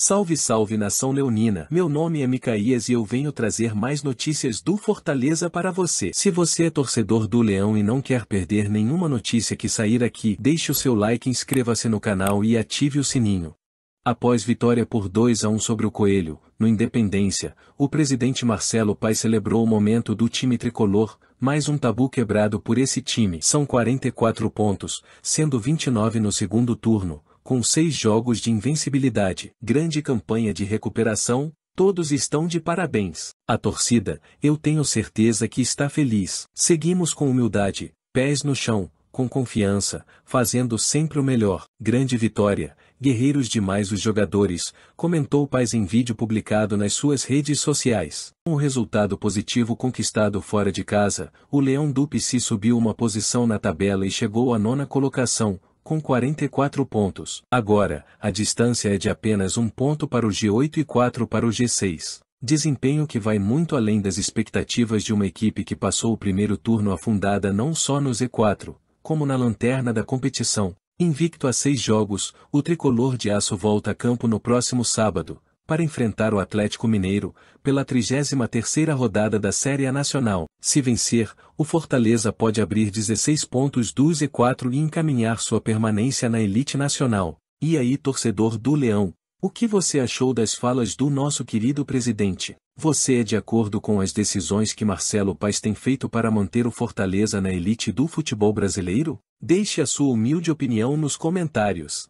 Salve salve nação leonina, meu nome é Micaías e eu venho trazer mais notícias do Fortaleza para você. Se você é torcedor do Leão e não quer perder nenhuma notícia que sair aqui, deixe o seu like, inscreva-se no canal e ative o sininho. Após vitória por 2 a 1 sobre o Coelho, no Independência, o presidente Marcelo Paes celebrou o momento do time tricolor, mais um tabu quebrado por esse time. São 44 pontos, sendo 29 no segundo turno, com seis jogos de invencibilidade, grande campanha de recuperação, todos estão de parabéns. A torcida, eu tenho certeza que está feliz. Seguimos com humildade, pés no chão, com confiança, fazendo sempre o melhor. Grande vitória, guerreiros demais os jogadores, comentou Paz em vídeo publicado nas suas redes sociais. Um resultado positivo conquistado fora de casa, o Leão Dupe se subiu uma posição na tabela e chegou à nona colocação, com 44 pontos. Agora, a distância é de apenas um ponto para o G8 e 4 para o G6. Desempenho que vai muito além das expectativas de uma equipe que passou o primeiro turno afundada não só no Z4, como na lanterna da competição. Invicto a seis jogos, o tricolor de aço volta a campo no próximo sábado, para enfrentar o Atlético Mineiro, pela 33ª rodada da Série A Nacional. Se vencer, o Fortaleza pode abrir 16 pontos do Z4 e encaminhar sua permanência na elite nacional. E aí torcedor do Leão, o que você achou das falas do nosso querido presidente? Você é de acordo com as decisões que Marcelo Paes tem feito para manter o Fortaleza na elite do futebol brasileiro? Deixe a sua humilde opinião nos comentários.